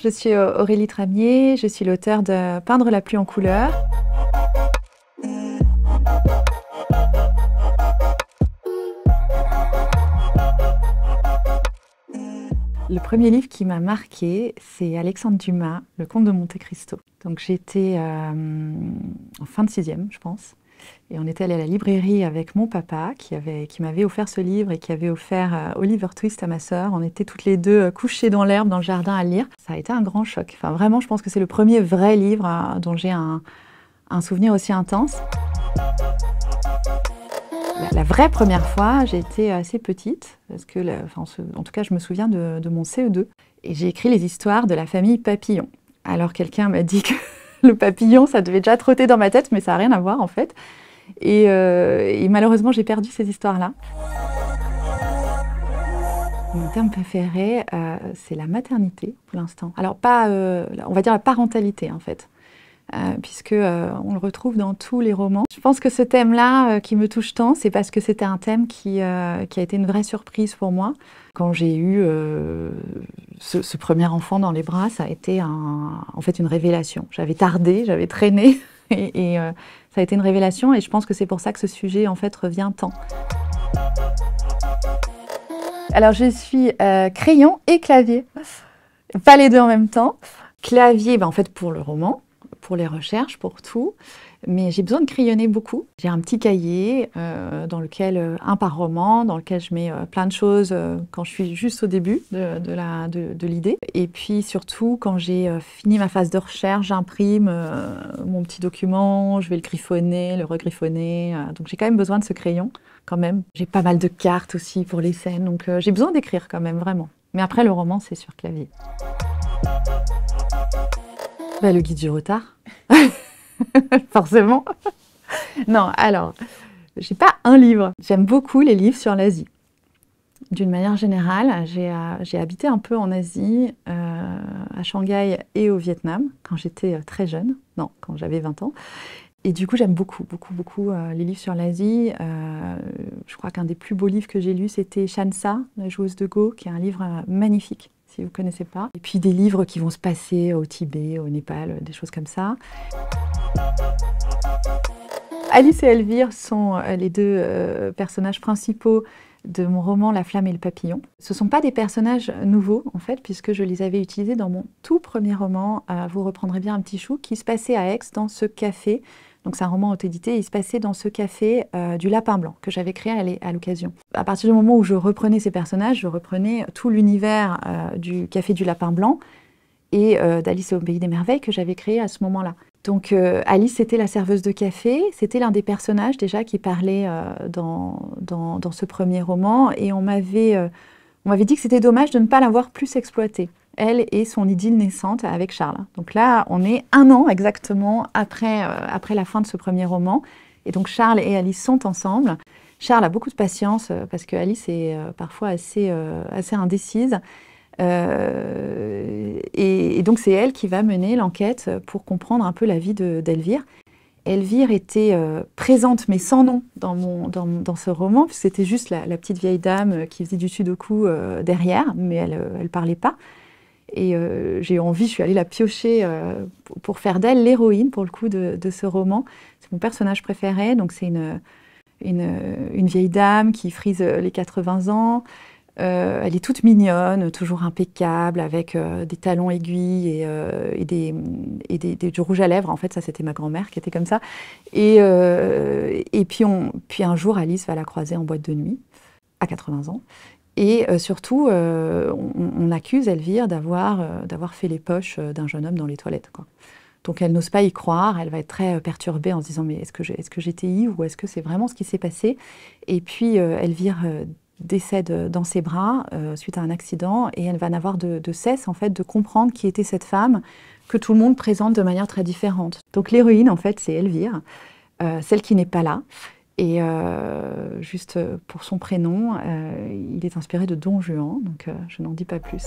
Je suis euh, Aurélie Tramier, je suis l'auteur de Peindre la pluie en Couleur. Le premier livre qui m'a marqué, c'est Alexandre Dumas, Le Comte de Monte Cristo. Donc j'étais euh, en fin de sixième, je pense. Et on était allé à la librairie avec mon papa qui m'avait offert ce livre et qui avait offert euh, Oliver Twist à ma sœur. On était toutes les deux euh, couchées dans l'herbe, dans le jardin à lire. Ça a été un grand choc. Enfin, vraiment, je pense que c'est le premier vrai livre euh, dont j'ai un, souvenir aussi intense. La, vraie première fois, j'étais assez petite, parce que, en tout cas, je me souviens de, de mon CE2, et j'ai écrit les histoires de la famille Papillon. Alors quelqu'un m'a dit que le papillon, ça devait déjà trotter dans ma tête, mais ça n'a rien à voir en fait. Euh, et, malheureusement, j'ai perdu ces histoires-là. Mon terme préféré, euh, c'est la maternité pour l'instant. Alors pas, euh, on va dire la parentalité en fait, puisque on le retrouve dans tous les romans. Je pense que ce thème-là qui me touche tant, c'est parce que c'était un thème qui, qui, a été une vraie surprise pour moi. Quand j'ai eu ce, premier enfant dans les bras, ça a été en fait une révélation. J'avais tardé, j'avais traîné, et, euh, ça a été une révélation. Et je pense que c'est pour ça que ce sujet en fait revient tant. Alors je suis euh, crayon et clavier, pas les deux en même temps. Clavier, ben, en fait pour le roman, pour les recherches, pour tout. Mais j'ai besoin de crayonner beaucoup. J'ai un petit cahier euh, dans lequel, euh, un par roman, dans lequel je mets euh, plein de choses quand je suis juste au début de, l'idée. Et puis surtout, quand j'ai fini ma phase de recherche, j'imprime mon petit document, je vais le griffonner, le regriffonner. donc j'ai quand même besoin de ce crayon, quand même. J'ai pas mal de cartes aussi pour les scènes, donc j'ai besoin d'écrire quand même, vraiment. Mais après, le roman, c'est sur clavier. Bah, le guide du retard. Forcément. non, alors, j'ai pas un livre. J'aime beaucoup les livres sur l'Asie. D'une manière générale, j'ai euh, habité un peu en Asie, euh, à Shanghai et au Vietnam, quand j'étais euh, très jeune, non, quand j'avais 20 ans. Et du coup, j'aime beaucoup, beaucoup, beaucoup les livres sur l'Asie. je crois qu'un des plus beaux livres que j'ai lus, c'était Shansa, la joueuse de Go, qui est un livre magnifique si vous ne connaissez pas. Et puis des livres qui vont se passer au Tibet, au Népal, des choses comme ça. Alice et Elvire sont euh, les deux euh, personnages principaux de mon roman La flamme et le papillon. Ce ne sont pas des personnages nouveaux, en fait, puisque je les avais utilisés dans mon tout premier roman, euh, Vous reprendrez bien un petit chou, qui se passait à Aix, dans ce café donc c'est un roman autoédité. Il se passait dans ce café euh, du Lapin Blanc que j'avais créé à l'occasion. À partir du moment où je reprenais ces personnages, je reprenais tout l'univers euh, du café du Lapin Blanc et euh, d'Alice au pays des merveilles que j'avais créé à ce moment-là. Donc Alice, c'était la serveuse de café, c'était l'un des personnages déjà qui parlait dans, ce premier roman, et on m'avait dit que c'était dommage de ne pas l'avoir plus exploité elle et son idylle naissante avec Charles. Donc là, on est un an exactement euh, après, la fin de ce premier roman. Et donc Charles et Alice sont ensemble. Charles a beaucoup de patience euh, parce que Alice est euh, parfois assez, indécise. et, donc c'est elle qui va mener l'enquête pour comprendre un peu la vie d'Elvire. Elvire était présente mais sans nom dans, ce roman, c'était juste la, la, petite vieille dame qui faisait du sudoku derrière, mais elle ne parlait pas. Et euh, j'ai eu envie, je suis allée la piocher euh, pour faire d'elle l'héroïne, pour le coup, de, ce roman. C'est mon personnage préféré. Donc, c'est une, une, vieille dame qui frise euh, les 80 ans. elle est toute mignonne, toujours impeccable, avec des talons aiguilles et, et, des, et des, des, du rouge à lèvres. En fait, ça, c'était ma grand-mère qui était comme ça. Et, et puis, on, puis, un jour, Alice va la croiser en boîte de nuit à 80 ans. Et euh, surtout, euh, on, accuse Elvire d'avoir euh, fait les poches d'un jeune homme dans les toilettes. Donc elle n'ose pas y croire, elle va être très perturbée en se disant mais est-ce que j'étais est ou est-ce que c'est vraiment ce qui s'est passé Et puis Elvire décède dans ses bras suite à un accident et elle va n'avoir de, de, cesse en fait de comprendre qui était cette femme que tout le monde présente de manière très différente. Donc l'héroïne en fait c'est Elvire, celle qui n'est pas là et euh, juste euh, pour son prénom, euh, il est inspiré de Don Juan, donc je n'en dis pas plus.